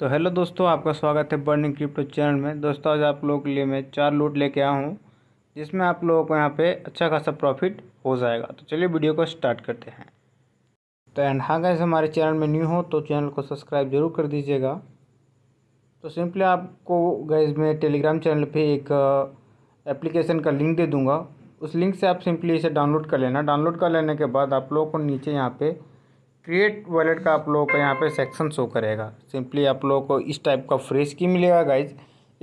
तो हेलो दोस्तों आपका स्वागत है बर्निंग क्रिप्टो चैनल में दोस्तों आज आप लोगों के लिए मैं चार लूट लेके आया हूँ जिसमें आप लोगों को यहाँ पे अच्छा खासा प्रॉफिट हो जाएगा तो चलिए वीडियो को स्टार्ट करते हैं तो एंड हाँ गैस हमारे चैनल में न्यू हो तो चैनल को सब्सक्राइब जरूर कर दीजिएगा तो सिंपली आपको गैस मैं टेलीग्राम चैनल पर एक एप्लीकेशन uh, का लिंक दे दूँगा उस लिंक से आप सिंपली इसे डाउनलोड कर लेना डाउनलोड कर लेने के बाद आप लोगों को नीचे यहाँ पर क्रिएट वॉलेट का आप लोगों को यहाँ पे सेक्शन शो करेगा सिंपली आप लोगों को इस टाइप का फ्रेश की मिलेगा गाइज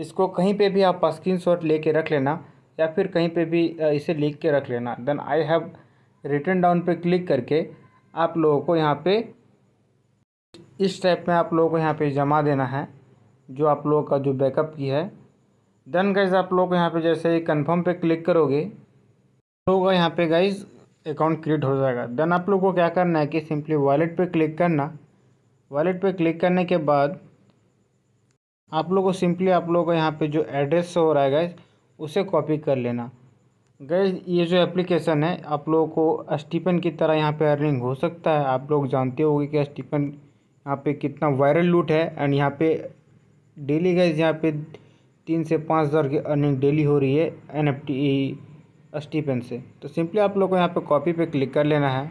इसको कहीं पे भी आप स्क्रीन शॉट ले रख लेना या फिर कहीं पे भी इसे लिख के रख लेना then I have written down पे क्लिक करके आप लोगों को यहाँ पे इस टाइप में आप लोगों को यहाँ पे जमा देना है जो आप लोगों का जो बैकअप की है देन गाइज आप लोग यहाँ पर जैसे कन्फर्म पे क्लिक करोगे लोग यहाँ पे गाइज अकाउंट क्रिएट हो जाएगा देन आप लोग को क्या करना है कि सिंपली वॉलेट पे क्लिक करना वॉलेट पे क्लिक करने के बाद आप लोग को सिंपली आप लोग को यहाँ पे जो एड्रेस हो रहा है गैस उसे कॉपी कर लेना गैस ये जो एप्लीकेशन है आप लोगों को स्टीपन की तरह यहाँ पे अर्निंग हो सकता है आप लोग जानते हो कि स्टीपन यहाँ पे कितना वायरल लूट है एंड यहाँ पे डेली गैस यहाँ पे तीन से पाँच हज़ार की अर्निंग डेली हो रही है एन एफ टी स्टीपन से तो सिंपली आप लोग को यहाँ पे कॉपी पे क्लिक कर लेना है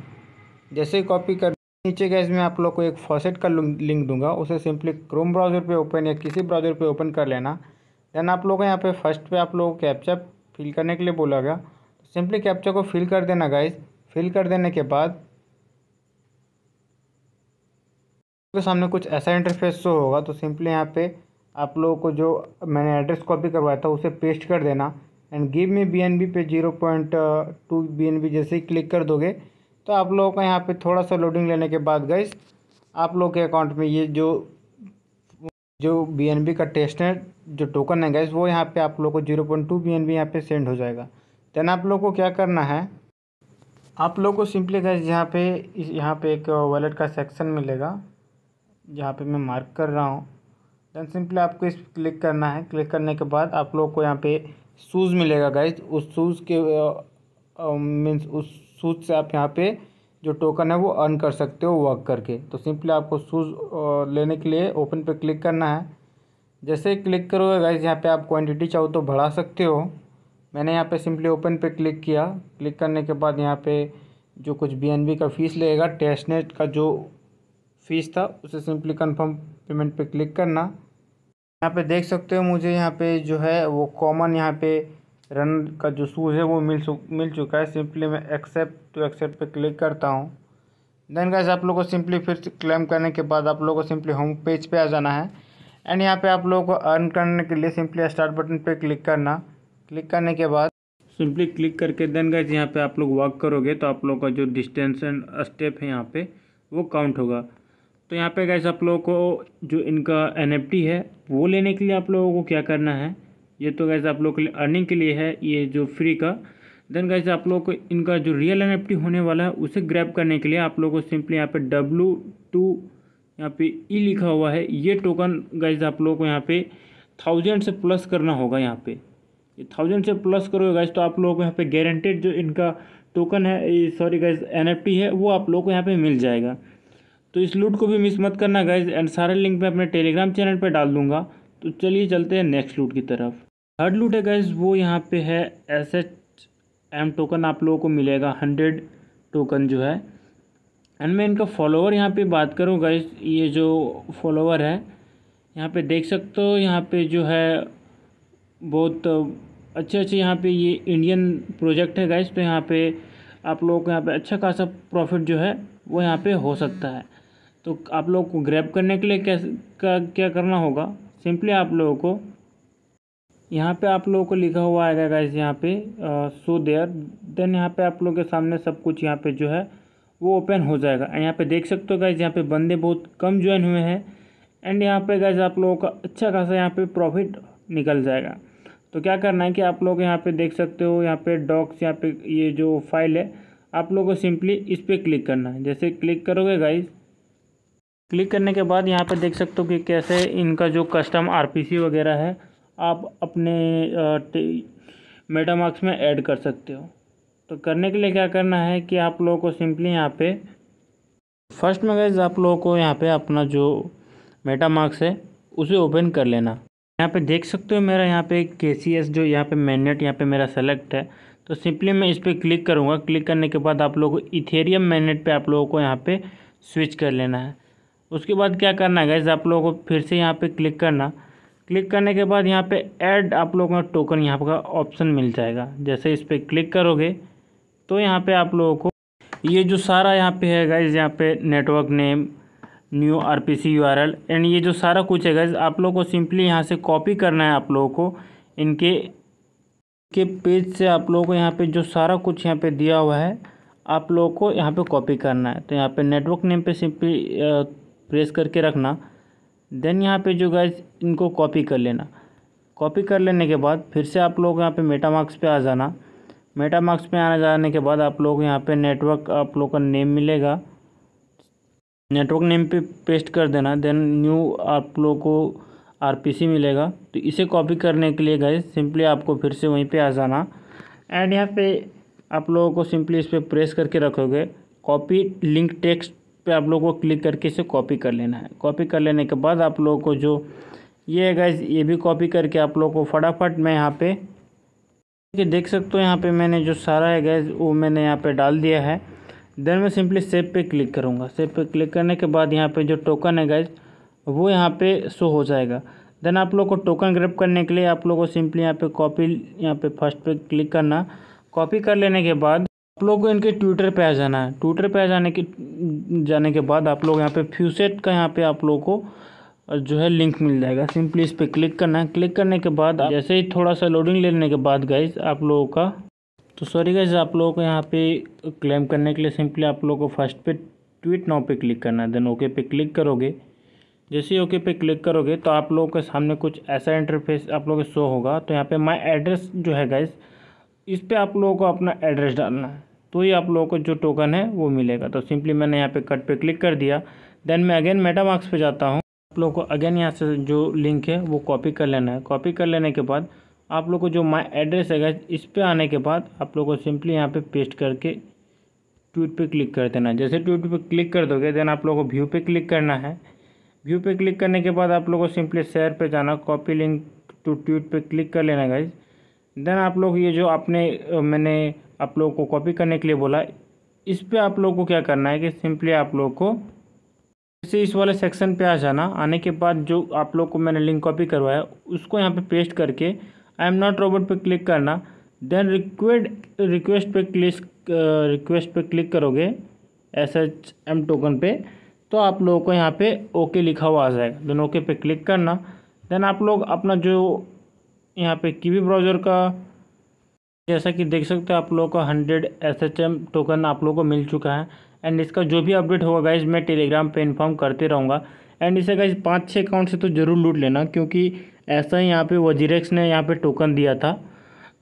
जैसे ही कॉपी कर नीचे गैस में आप लोग को एक फॉसेट का लिंक दूंगा उसे सिंपली क्रोम ब्राउज़र पे ओपन या किसी ब्राउज़र पे ओपन कर लेना देन आप लोग को यहाँ पे फर्स्ट पे आप लोगों को कैप्चा फिल करने के लिए बोला गया तो सिंपली कैप्चा को फिल कर देना गाइज फिल कर देने के बाद आपके तो सामने कुछ ऐसा इंटरफेस शो होगा तो सिंपली यहाँ पर आप लोगों को जो मैंने एड्रेस कॉपी करवाया था उसे पेस्ट कर देना एंड गिव में बी पे जीरो पॉइंट टू बी जैसे ही क्लिक कर दोगे तो आप लोगों का यहाँ पे थोड़ा सा लोडिंग लेने के बाद गैस आप लोग के अकाउंट में ये जो जो बी का टेस्ट है जो टोकन है गैस वो यहाँ पे आप लोग को zero point two B N B यहाँ पर सेंड हो जाएगा देन आप लोग को क्या करना है आप लोग को सिंपली गैस यहाँ पे इस यहाँ पे एक वॉलेट uh, का सेक्शन मिलेगा जहाँ पे मैं मार्क कर रहा हूँ देन सिंपली आपको इस क्लिक करना है क्लिक करने के बाद आप लोग को यहाँ पे शूज़ मिलेगा गाइज उस शूज़ के मीन्स उस शूज़ से आप यहाँ पे जो टोकन है वो अर्न कर सकते हो वर्क करके तो सिंपली आपको शूज़ लेने के लिए ओपन पे क्लिक करना है जैसे ही क्लिक करोगे गाइज यहाँ पे आप क्वांटिटी चाहो तो बढ़ा सकते हो मैंने यहाँ पे सिंपली ओपन पे क्लिक किया क्लिक करने के बाद यहाँ पे जो कुछ बी का फ़ीस लगेगा टेस्ट का जो फ़ीस था उसे सिंपली कन्फर्म पेमेंट पे क्लिक करना यहाँ पे देख सकते हो मुझे यहाँ पे जो है वो कॉमन यहाँ पे रन का जो शूज़ है वो मिल मिल चुका है सिंपली मैं एक्सेप्ट टू एक्सेप्ट पे क्लिक करता हूँ देन कैसे आप लोगों को सिंपली फिर क्लेम करने के बाद आप लोगों को सिंपली होम पेज पे आ जाना है एंड यहाँ पे आप लोगों को अर्न करने के लिए सिंपली स्टार्ट बटन पे क्लिक करना क्लिक करने के बाद सिंपली क्लिक करके देन गैस यहाँ पे आप लोग वर्क करोगे तो आप लोग का जो डिस्टेंस एंड स्टेप है यहाँ पे वो काउंट होगा तो यहाँ पे गैस आप लोगों को जो इनका एन है वो लेने के लिए आप लोगों को क्या करना है ये तो गैस आप लोग के लिए अर्निंग के लिए है ये जो फ्री का देन गैस आप लोगों को इनका जो रियल एन होने वाला है उसे ग्रैप करने के लिए आप लोगों को सिंपली यहाँ पे डब्लू टू यहाँ पे ई e लिखा हुआ है ये टोकन गैस आप लोगों को यहाँ पे थाउजेंड से प्लस करना होगा यहाँ पे ये थाउजेंड से प्लस करोगे गैस तो आप लोगों को यहाँ पे गारंटेड जो इनका टोकन है सॉरी गैस एन है वो आप लोगों को यहाँ पर मिल जाएगा तो इस लूट को भी मिस मत करना गाइज एंड सारे लिंक मैं अपने टेलीग्राम चैनल पर डाल दूंगा तो चलिए चलते हैं नेक्स्ट लूट की तरफ थर्ड लूट है गाइज वो यहाँ पे है एस एच एम टोकन आप लोगों को मिलेगा हंड्रेड टोकन जो है एंड मैं इनका फॉलोवर यहाँ पे बात करूँ गाइज ये जो फॉलोवर है यहाँ पे देख सकते हो यहाँ पे जो है बहुत अच्छे अच्छे यहाँ पे ये इंडियन प्रोजेक्ट है गाइज तो यहाँ पे आप लोगों को यहाँ पे अच्छा खासा प्रॉफिट जो है वो यहाँ पे हो सकता है तो आप लोगों को ग्रैब करने के लिए कैसे क्या क्या करना होगा सिंपली आप लोगों को यहाँ पे आप लोगों को लिखा हुआ आएगा गाइज यहाँ पे सो देयर देन यहाँ पे आप लोगों के सामने सब कुछ यहाँ पे जो है वो ओपन हो जाएगा यहाँ पे देख सकते हो गाइज यहाँ पे बंदे बहुत कम ज्वाइन हुए हैं एंड यहाँ पे गाइज आप लोगों का अच्छा खासा यहाँ पे प्रॉफिट निकल जाएगा तो क्या करना है कि आप लोग यहाँ पे देख सकते हो यहाँ पे डॉक्स यहाँ पे ये जो फाइल है आप लोगों को सिंपली इस पर क्लिक करना है जैसे क्लिक करोगे गाइज क्लिक करने के बाद यहाँ पर देख सकते हो कि कैसे इनका जो कस्टम आरपीसी वगैरह है आप अपने मेटामार्क्स में ऐड कर सकते हो तो करने के लिए क्या करना है कि आप लोगों को सिंपली यहाँ पे फर्स्ट में गैज आप लोगों को यहाँ पे अपना जो मेटामार्क्स है उसे ओपन कर लेना यहाँ पे देख सकते हो मेरा यहाँ पे के सी एस जो यहाँ पे मैनेट यहाँ पे मेरा सेलेक्ट है तो सिंपली मैं इस पर क्लिक करूँगा क्लिक करने के बाद आप लोगों को इथेरियम मैनेट पर आप लोगों को यहाँ पर स्विच कर लेना है उसके बाद क्या करना है गैस आप लोगों को फिर से यहाँ पे क्लिक करना क्लिक करने के बाद यहाँ पे ऐड आप लोगों का टोकन यहाँ का ऑप्शन मिल जाएगा जैसे इस पर क्लिक करोगे तो यहाँ पे आप लोगों को ये जो सारा यहाँ पे है गाइज यहाँ पे network name new R P C U R L and ये जो सारा कुछ है गाइज आप लोगों को सिंपली यहाँ से कॉपी करना है आप लोगों को इनके के पेज से आप लोगों को यहाँ पे जो सारा कुछ यहाँ पे दिया हुआ है आप लोगों को यहाँ पे कॉपी करना है तो यहाँ पे नेटवर्क नेम पे सिंपली प्रेस करके रखना देन यहाँ पे जो गाइज इनको कॉपी कर लेना कॉपी कर लेने के बाद फिर से आप लोग यहाँ पे मार्क्स पर आ जाना मेटा मार्क्स पर आने जाने के बाद आप लोग यहाँ पे नेटवर्क आप लोग का नेम मिलेगा नेटवर्क नेम पे पेस्ट कर देना देन न्यू आप लोग को आरपीसी मिलेगा तो इसे कॉपी करने के लिए गए सिंपली आपको फिर से वहीं पर आ जाना एंड यहाँ पे आप लोगों को सिंपली इस पर प्रेस करके रखोगे कॉपी लिंक टेक्स्ट पे आप लोगों को क्लिक करके इसे कॉपी कर लेना है कॉपी कर लेने के बाद आप लोगों को जो ये है गाइज ये भी कॉपी करके आप लोगों को फटाफट मैं यहाँ पे ये देख सकते हो यहाँ पे मैंने जो सारा है गैस वो मैंने यहाँ पे डाल दिया है देन मैं सिंपली सेब पे क्लिक करूँगा सेब पे क्लिक करने के बाद यहाँ पे जो टोकन है गैस वो यहाँ पे शो हो जाएगा देन आप लोग को टोकन ग्रैप करने के लिए आप लोगों को सिंपली यहाँ पे कॉपी यहाँ पे फर्स्ट पे क्लिक करना कॉपी कर लेने के बाद आप लोग को इनके ट्विटर पे आ जाना है ट्विटर पे आ जाने के जाने के बाद आप लोग यहाँ पे फ्यूसेट का यहाँ पे आप लोग को जो है लिंक मिल जाएगा सिंपली इस पर क्लिक करना है क्लिक करने के बाद जैसे ही थोड़ा सा लोडिंग लेने के बाद गाइज आप लोगों का तो सॉरी गाइज आप लोगों को यहाँ पे क्लेम करने के लिए सिंपली आप लोगों को फर्स्ट पे ट्वीट नाउ पे क्लिक करना है देन ओके पे क्लिक करोगे जैसे ही ओके पे क्लिक करोगे तो आप लोगों के सामने कुछ ऐसा इंटरफेस आप लोगों के शो होगा तो यहाँ पे माय एड्रेस जो है गाइज इस पर आप लोगों को अपना एड्रेस डालना है तो ही आप लोगों को जो टोकन है वो मिलेगा तो सिंपली मैंने यहाँ पे कट पे क्लिक कर दिया देन मैं अगेन मेटामार्क्स पे जाता हूँ आप लोगों को अगेन यहाँ से जो लिंक है वो कॉपी कर लेना है कॉपी कर लेने के बाद आप लोग को जो माई एड्रेस है इस पर आने के बाद आप लोग को सिंपली यहाँ पे पेस्ट करके ट्वीट पर क्लिक कर देना है जैसे ट्वीट पर क्लिक कर दोगे देन आप लोग को व्यू पे क्लिक करना है व्यू पे क्लिक करने के बाद आप लोग को सिंपली शेयर पे जाना कॉपी लिंक टू ट्वीट पे क्लिक कर लेना गाइज देन आप लोग ये जो आपने मैंने आप लोगों को कॉपी करने के लिए बोला इस पर आप लोगों को क्या करना है कि सिंपली आप लोगों को जैसे इस वाले सेक्शन पे आ जाना आने के बाद जो आप लोग को मैंने लिंक कॉपी करवाया उसको यहाँ पे पेस्ट करके आई एम नॉट रोबोट पे क्लिक करना देन रिक्वेड रिक्वेस्ट पे क्लिक रिक्वेस्ट पे क्लिक करोगे एस एच एम टोकन पे तो आप लोगों को यहाँ पे ओके लिखा हुआ आ जाएगा देन ओके पे क्लिक करना देन आप लोग अपना जो यहाँ पे की ब्राउज़र का जैसा कि देख सकते हो आप लोगों को hundred S H M token आप लोगों को मिल चुका है एंड इसका जो भी अपडेट होगा गाइज मैं टेलीग्राम पे इन्फॉर्म करते रहूँगा एंड इसे गाइज पाँच छः अकाउंट से तो ज़रूर लूट लेना क्योंकि ऐसा ही यहाँ पे वजीरेक्स ने यहाँ पे टोकन दिया था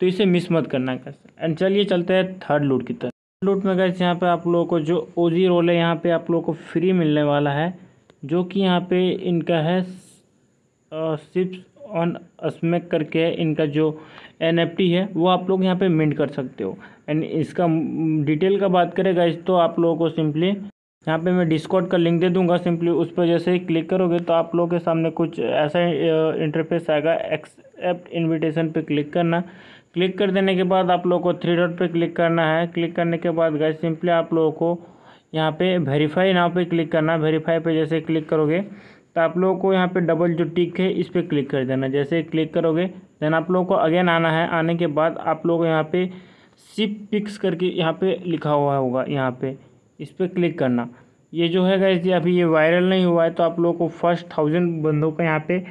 तो इसे मिस मत करना है एंड चलिए चलते हैं थर्ड लूट की तरफ लूट में गैस यहाँ पर आप लोगों को जो ओ जी रोल है यहाँ पे आप लोगों को फ्री मिलने वाला है जो कि यहाँ पे इनका है सिप्स ऑन स्मैक करके इनका जो एन है वो आप लोग यहाँ पे मिंट कर सकते हो एंड इसका डिटेल का बात करेगा इस तो आप लोगों को सिंपली यहाँ पे मैं डिस्कॉर्ड का लिंक दे दूंगा सिंपली उस पर जैसे ही क्लिक करोगे तो आप लोगों के सामने कुछ ऐसा इंटरफेस आएगा एक्सेप्ट इनविटेशन पे क्लिक करना क्लिक कर देने के बाद आप लोगों को थ्री डॉट पर क्लिक करना है क्लिक करने के बाद गए सिंपली आप लोगों को यहाँ पे वेरीफाई नाव पे क्लिक करना वेरीफाई पे जैसे क्लिक करोगे तो आप लोगों को यहाँ पे डबल जो टिक है इस पर क्लिक कर देना जैसे क्लिक करोगे देन आप लोगों को अगेन आना है आने के बाद आप लोग यहाँ पे सिप पिक्स करके यहाँ पे लिखा हुआ होगा यहाँ पे इस पर क्लिक करना ये जो है गैस जी अभी ये वायरल नहीं हुआ है तो आप लोगों को फर्स्ट थाउजेंड बंदों का यहाँ पे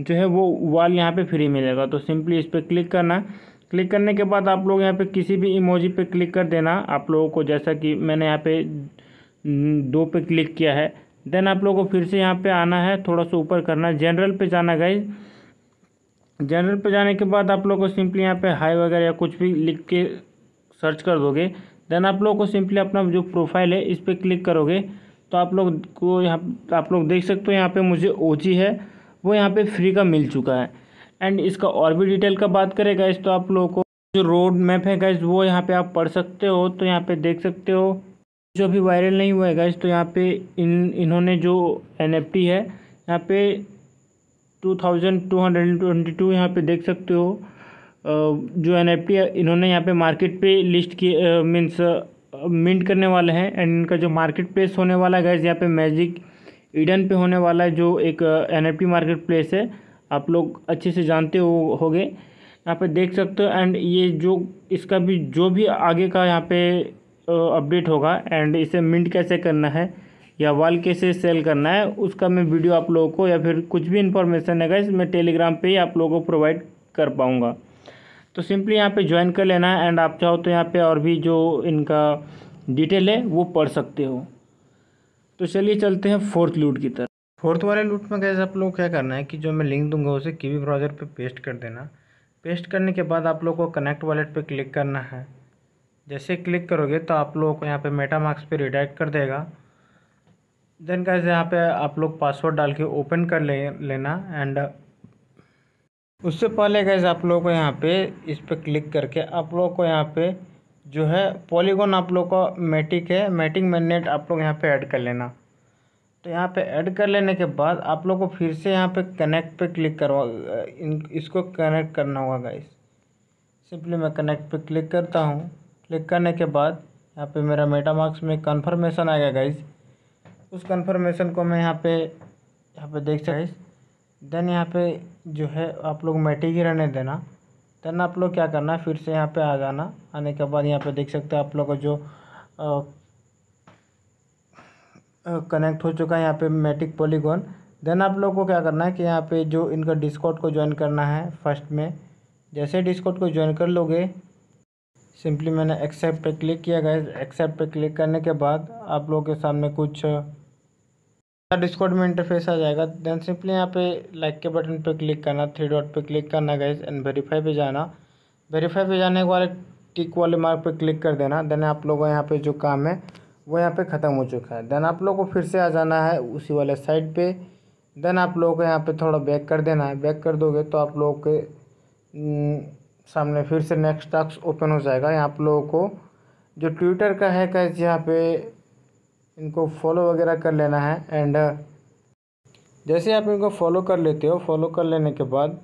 जो है वो वाल यहाँ पे फ्री मिलेगा तो सिंपली इस पर क्लिक करना क्लिक करने के बाद आप लोग यहाँ पे किसी भी इमोजी पे क्लिक कर देना आप लोगों को जैसा कि मैंने यहाँ पे दो पे क्लिक किया है देन आप लोगों को फिर से यहाँ पे आना है थोड़ा सा ऊपर करना है जनरल पे जाना गाइज जनरल पे जाने के बाद आप लोग को सिंपली यहाँ पे हाई वगैरह या कुछ भी लिख के सर्च कर दोगे देन आप लोग को सिंपली अपना जो प्रोफाइल है इस पर क्लिक करोगे तो आप लोग को यहाँ आप लोग देख सकते हो यहाँ पे मुझे ओ है वो यहाँ पे फ्री का मिल चुका है एंड इसका और भी डिटेल का बात करें गाइज तो आप लोगों को जो रोड मैप है गाइज वो यहाँ पे आप पढ़ सकते हो तो यहाँ पे देख सकते हो जो अभी वायरल नहीं हुआ है गाइस तो यहाँ पे इन इन्होंने जो एन है यहाँ पे two thousand two hundred twenty two यहाँ पर देख सकते हो जो एन इन्होंने यहाँ पे मार्केट पे लिस्ट किए मीन्स मिंट करने वाले हैं एंड इनका जो मार्केट प्लेस होने वाला है गैस यहाँ पे मैजिक ईडन पे होने वाला है जो एक एन मार्केट प्लेस है आप लोग अच्छे से जानते हो गए यहाँ पे देख सकते हो एंड ये जो इसका भी जो भी आगे का यहाँ पे अपडेट होगा एंड इसे मिंट कैसे करना है या वाल कैसे सेल करना है उसका मैं वीडियो आप लोगों को या फिर कुछ भी इन्फॉर्मेशन है गाइस मैं टेलीग्राम पे ही आप लोगों को प्रोवाइड कर पाऊँगा तो सिंपली यहाँ पे ज्वाइन कर लेना है एंड आप चाहो तो यहाँ पे और भी जो इनका डिटेल है वो पढ़ सकते हो तो चलिए चलते हैं फोर्थ लूट की तरफ फोर्थ वाले लूट में कैसे आप लोग क्या करना है कि जो मैं लिंक दूंगा उसे की ब्राउज़र पे पेस्ट कर देना पेस्ट करने के बाद आप लोग को कनेक्ट वॉलेट पर क्लिक करना है जैसे क्लिक करोगे तो आप लोगों को यहाँ पे मेटा मार्क्स पर रिडायरेक्ट कर देगा देन गाइस यहाँ पे आप लोग पासवर्ड डाल के ओपन कर ले लेना एंड उससे पहले गैस आप लोगों को यहाँ पे इस पर क्लिक करके आप लोगों को यहाँ पे जो है पॉलीगोन आप लोगों का मैटिक है मैटिंग मैनेट आप लोग यहाँ पे ऐड कर लेना तो यहाँ पे ऐड कर लेने के बाद आप लोगों को फिर से यहाँ पे कनेक्ट पे क्लिक करवा इन इसको कनेक्ट करना होगा गाइस सिंपली मैं कनेक्ट पे क्लिक करता हूँ क्लिक करने के बाद यहाँ पे मेरा मेटामार्क्स में कन्फर्मेशन गया गाइज उस कन्फर्मेशन को मैं यहाँ पे यहाँ पे देख सकता देन यहाँ पे जो है आप लोग मैटिक ही रहने देना देन आप लोग क्या करना है फिर से यहाँ पे आ जाना आने के बाद यहाँ पे देख सकते हैं आप लोग का जो कनेक्ट हो चुका है यहाँ पे मैटिक पॉलीगॉन देन आप लोग को क्या करना है कि यहाँ पे जो इनका डिस्कॉट को ज्वाइन करना है फर्स्ट में जैसे डिस्कॉट को ज्वाइन कर लोगे सिंपली मैंने एक्सेप्ट पे क्लिक किया गया एक्सेप्ट पे क्लिक करने के बाद आप लोगों के सामने कुछ डिस्कॉर्ड में इंटरफेस आ जाएगा देन सिंपली यहाँ पे लाइक के बटन पे क्लिक करना थ्री डॉट पे क्लिक करना गाइज एंड वेरीफाई पे जाना वेरीफाई पे जाने के बाद टिक वाले मार्क पे क्लिक कर देना देन आप लोगों का यहाँ पे जो काम है वो यहाँ पे ख़त्म हो चुका है देन आप लोगों को फिर से आ जाना है उसी वाले साइड पर देन आप लोगों को यहाँ पर थोड़ा बैक कर देना है बैक कर दोगे तो आप लोगों के न, सामने फिर से नेक्स्ट टास्क ओपन हो जाएगा यहाँ आप लोगों को जो ट्विटर का है कैस यहाँ पे इनको फॉलो वगैरह कर लेना है एंड जैसे आप इनको फॉलो कर लेते हो फॉलो कर लेने के बाद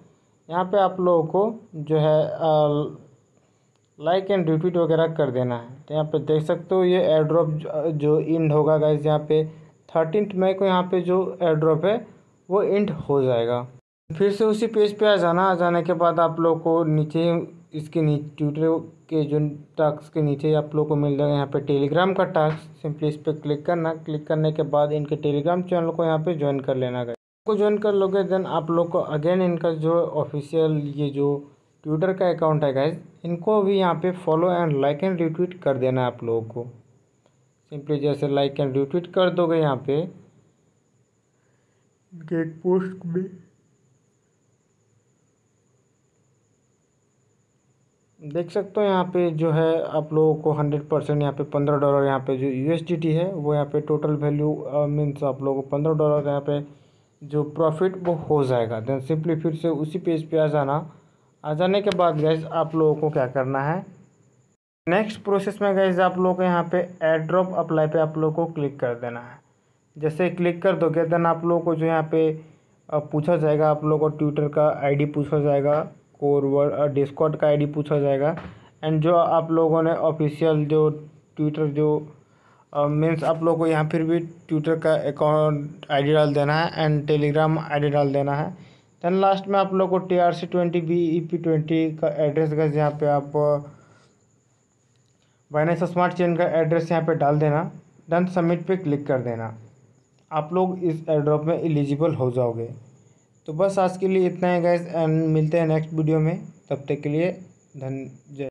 यहाँ पे आप लोगों को जो है लाइक एंड रिट्वीट वगैरह कर देना है तो यहाँ पे देख सकते हो ये एड्रॉप जो इंड होगा गैस यहाँ पे थर्टीन मई को यहाँ पे जो एड्रॉप है वो इंड हो जाएगा फिर से उसी पेज पे आ जाना आ जाने के बाद आप लोग को नीचे इसके नीचे ट्विटर के जो टास्क के नीचे आप लोग को मिल जाएगा यहाँ पे टेलीग्राम का टास्क सिंपली इस पर क्लिक करना क्लिक करने के बाद इनके टेलीग्राम चैनल को यहाँ पे ज्वाइन कर लेना गया आपको ज्वाइन कर लोगे देन आप लोग को अगेन इनका जो ऑफिशियल ये जो ट्विटर का अकाउंट है गाइज इनको भी यहाँ पे follow and like and retweet कर देना है आप लोगों को सिंपली जैसे लाइक एंड रिट्वीट कर दोगे यहाँ पे इनके एक पोस्ट में देख सकते हो यहाँ पे जो है आप लोगों को हंड्रेड परसेंट यहाँ पे पंद्रह डॉलर यहाँ पे जो यू है वो यहाँ पे टोटल वैल्यू मीन्स आप लोगों को पंद्रह डॉलर यहाँ पे जो प्रॉफिट वो हो जाएगा देन सिंपली फिर से उसी पेज पे आ जाना आ जाने के बाद गैस आप लोगों को क्या करना है नेक्स्ट प्रोसेस में गैस आप लोगों को यहाँ पे एड्रॉप अप्लाई पर आप लोगों को क्लिक कर देना है जैसे क्लिक कर दोगे देन आप लोगों को जो यहाँ पे uh, पूछा जाएगा आप लोगों को ट्विटर का आई पूछा जाएगा कोरवर डिस्कॉट का आईडी पूछा जाएगा एंड जो आप लोगों ने ऑफिशियल जो ट्विटर जो मीन्स uh, आप लोग को यहाँ फिर भी ट्विटर का अकाउंट आईडी डाल देना है एंड टेलीग्राम आईडी डाल देना है दैन लास्ट में आप लोगों को T R C twenty B E P twenty का एड्रेस का यहाँ पे आप वाइनेस स्मार्ट चेन का एड्रेस यहाँ पे डाल देना देन सबमिट पे क्लिक कर देना आप लोग इस एड्रॉप में एलिजिबल हो जाओगे तो बस आज के लिए इतना है गैस एंड मिलते हैं नेक्स्ट वीडियो में तब तक के लिए धन जय